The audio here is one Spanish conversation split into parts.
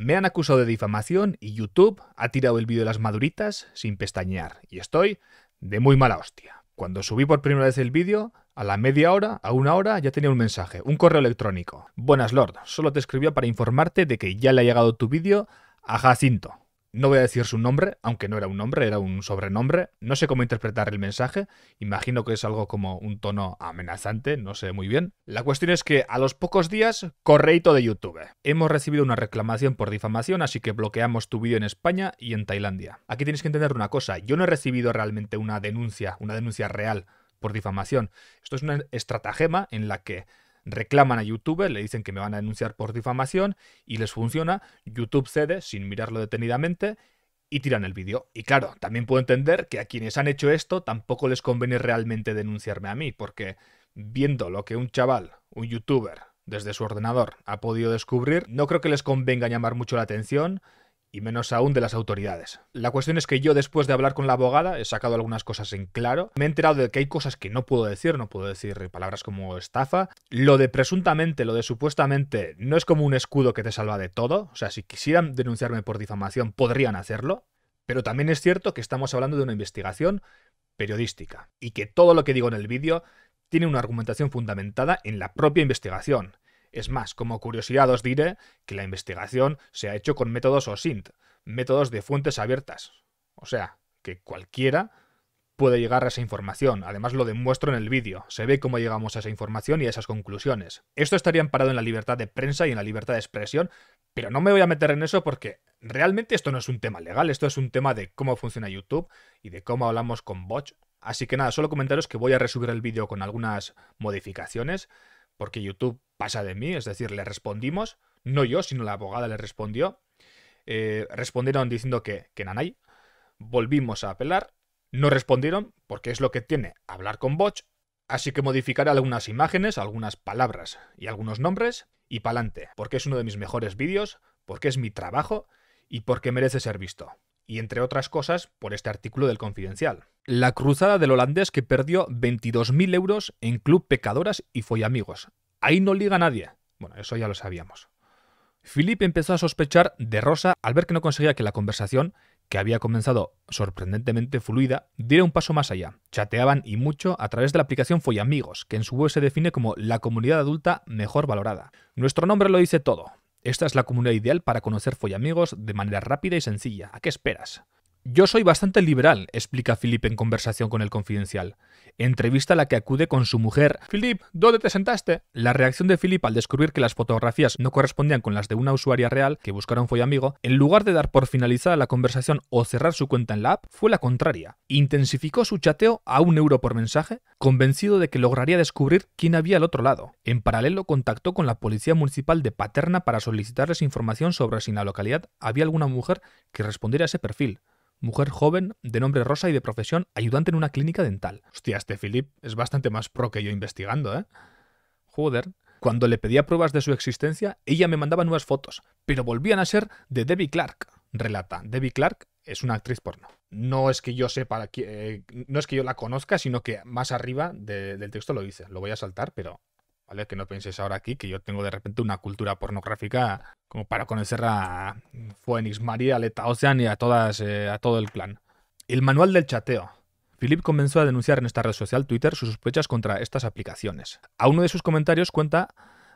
Me han acusado de difamación y YouTube ha tirado el vídeo de las maduritas sin pestañear y estoy de muy mala hostia. Cuando subí por primera vez el vídeo, a la media hora, a una hora, ya tenía un mensaje, un correo electrónico. Buenas Lord, solo te escribió para informarte de que ya le ha llegado tu vídeo a Jacinto. No voy a decir su nombre, aunque no era un nombre, era un sobrenombre. No sé cómo interpretar el mensaje. Imagino que es algo como un tono amenazante, no sé muy bien. La cuestión es que a los pocos días, correito de YouTube. Hemos recibido una reclamación por difamación, así que bloqueamos tu vídeo en España y en Tailandia. Aquí tienes que entender una cosa. Yo no he recibido realmente una denuncia, una denuncia real por difamación. Esto es una estratagema en la que reclaman a YouTube, le dicen que me van a denunciar por difamación y les funciona, YouTube cede sin mirarlo detenidamente y tiran el vídeo. Y claro, también puedo entender que a quienes han hecho esto tampoco les conviene realmente denunciarme a mí, porque viendo lo que un chaval, un youtuber, desde su ordenador ha podido descubrir, no creo que les convenga llamar mucho la atención y menos aún de las autoridades. La cuestión es que yo después de hablar con la abogada he sacado algunas cosas en claro, me he enterado de que hay cosas que no puedo decir, no puedo decir palabras como estafa, lo de presuntamente, lo de supuestamente no es como un escudo que te salva de todo, o sea, si quisieran denunciarme por difamación podrían hacerlo, pero también es cierto que estamos hablando de una investigación periodística y que todo lo que digo en el vídeo tiene una argumentación fundamentada en la propia investigación. Es más, como curiosidad os diré que la investigación se ha hecho con métodos OSINT, métodos de fuentes abiertas. O sea, que cualquiera puede llegar a esa información. Además lo demuestro en el vídeo. Se ve cómo llegamos a esa información y a esas conclusiones. Esto estaría amparado en la libertad de prensa y en la libertad de expresión, pero no me voy a meter en eso porque realmente esto no es un tema legal, esto es un tema de cómo funciona YouTube y de cómo hablamos con bots. Así que nada, solo comentaros que voy a resubir el vídeo con algunas modificaciones porque YouTube casa de mí, es decir, le respondimos, no yo, sino la abogada le respondió. Eh, respondieron diciendo que, que Nanay. Volvimos a apelar, no respondieron, porque es lo que tiene hablar con Botch, así que modificar algunas imágenes, algunas palabras y algunos nombres, y pa'lante, porque es uno de mis mejores vídeos, porque es mi trabajo y porque merece ser visto. Y entre otras cosas, por este artículo del Confidencial. La cruzada del holandés que perdió 22.000 euros en Club Pecadoras y Follamigos, Ahí no liga nadie. Bueno, eso ya lo sabíamos. Filipe empezó a sospechar de Rosa al ver que no conseguía que la conversación, que había comenzado sorprendentemente fluida, diera un paso más allá. Chateaban y mucho a través de la aplicación Foyamigos, que en su web se define como la comunidad adulta mejor valorada. Nuestro nombre lo dice todo. Esta es la comunidad ideal para conocer Foyamigos de manera rápida y sencilla. ¿A qué esperas? Yo soy bastante liberal, explica Philip en conversación con el confidencial. Entrevista a la que acude con su mujer. Philip, ¿dónde te sentaste? La reacción de Philip al descubrir que las fotografías no correspondían con las de una usuaria real que buscaron fue amigo, en lugar de dar por finalizada la conversación o cerrar su cuenta en la app, fue la contraria. Intensificó su chateo a un euro por mensaje, convencido de que lograría descubrir quién había al otro lado. En paralelo, contactó con la policía municipal de Paterna para solicitarles información sobre si en la localidad había alguna mujer que respondiera a ese perfil mujer joven, de nombre Rosa y de profesión ayudante en una clínica dental. Hostia, este Philip es bastante más pro que yo investigando, ¿eh? Joder. Cuando le pedía pruebas de su existencia, ella me mandaba nuevas fotos, pero volvían a ser de Debbie Clark, relata. Debbie Clark es una actriz porno. No es que yo sepa, eh, no es que yo la conozca, sino que más arriba del texto lo dice. Lo voy a saltar, pero ¿vale? Que no penséis ahora aquí que yo tengo de repente una cultura pornográfica como para conocer a Phoenix María, Aleta Ocean y a, todas, eh, a todo el clan. El manual del chateo. Philip comenzó a denunciar en esta red social Twitter sus sospechas contra estas aplicaciones. A uno de sus comentarios cuenta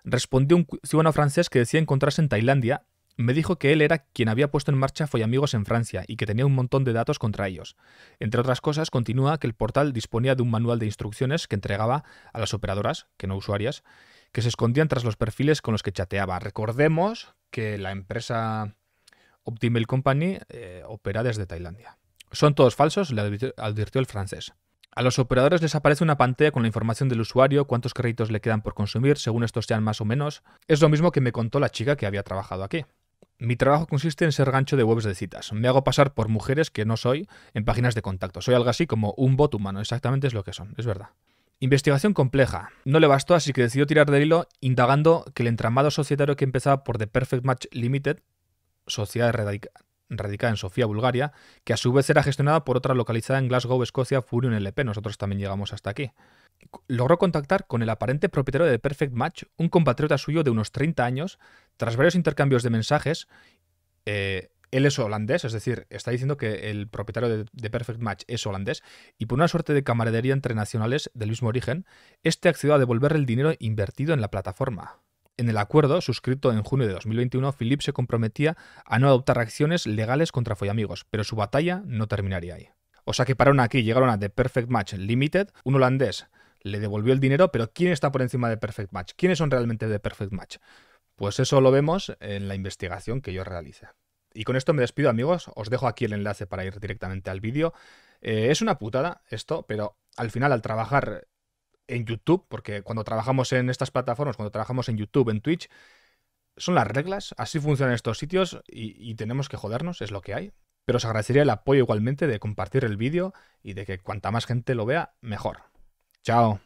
respondió un ciudadano francés que decía encontrarse en Tailandia me dijo que él era quien había puesto en marcha amigos en Francia y que tenía un montón de datos contra ellos. Entre otras cosas, continúa que el portal disponía de un manual de instrucciones que entregaba a las operadoras, que no usuarias, que se escondían tras los perfiles con los que chateaba. Recordemos que la empresa Optimal Company eh, opera desde Tailandia. Son todos falsos, le advirtió, advirtió el francés. A los operadores les aparece una pantalla con la información del usuario, cuántos créditos le quedan por consumir, según estos sean más o menos. Es lo mismo que me contó la chica que había trabajado aquí. Mi trabajo consiste en ser gancho de webs de citas. Me hago pasar por mujeres que no soy en páginas de contacto. Soy algo así como un bot humano. Exactamente es lo que son, es verdad. Investigación compleja. No le bastó, así que decidió tirar del hilo indagando que el entramado societario que empezaba por The Perfect Match Limited, sociedad radicada en Sofía, Bulgaria, que a su vez era gestionada por otra localizada en Glasgow, Escocia, Furion LP. Nosotros también llegamos hasta aquí. Logró contactar con el aparente propietario de The Perfect Match, un compatriota suyo de unos 30 años, tras varios intercambios de mensajes, eh, él es holandés, es decir, está diciendo que el propietario de, Perfect Match es holandés, y por una suerte de camaradería entre nacionales del mismo origen, este accedió a devolver el dinero invertido en la plataforma. En el acuerdo, suscrito en junio de 2021, Philip se comprometía a no adoptar acciones legales contra Foyamigos, pero su batalla no terminaría ahí. O sea que pararon aquí, llegaron a The Perfect Match Limited, un holandés le devolvió el dinero, pero ¿quién está por encima de Perfect Match? ¿Quiénes son realmente de Perfect Match? Pues eso lo vemos en la investigación que yo realice. Y con esto me despido amigos, os dejo aquí el enlace para ir directamente al vídeo. Eh, es una putada esto, pero al final al trabajar en YouTube, porque cuando trabajamos en estas plataformas, cuando trabajamos en YouTube, en Twitch, son las reglas, así funcionan estos sitios y tenemos que jodernos, es lo que hay. Pero os agradecería el apoyo igualmente de compartir el vídeo y de que cuanta más gente lo vea, mejor. Chao.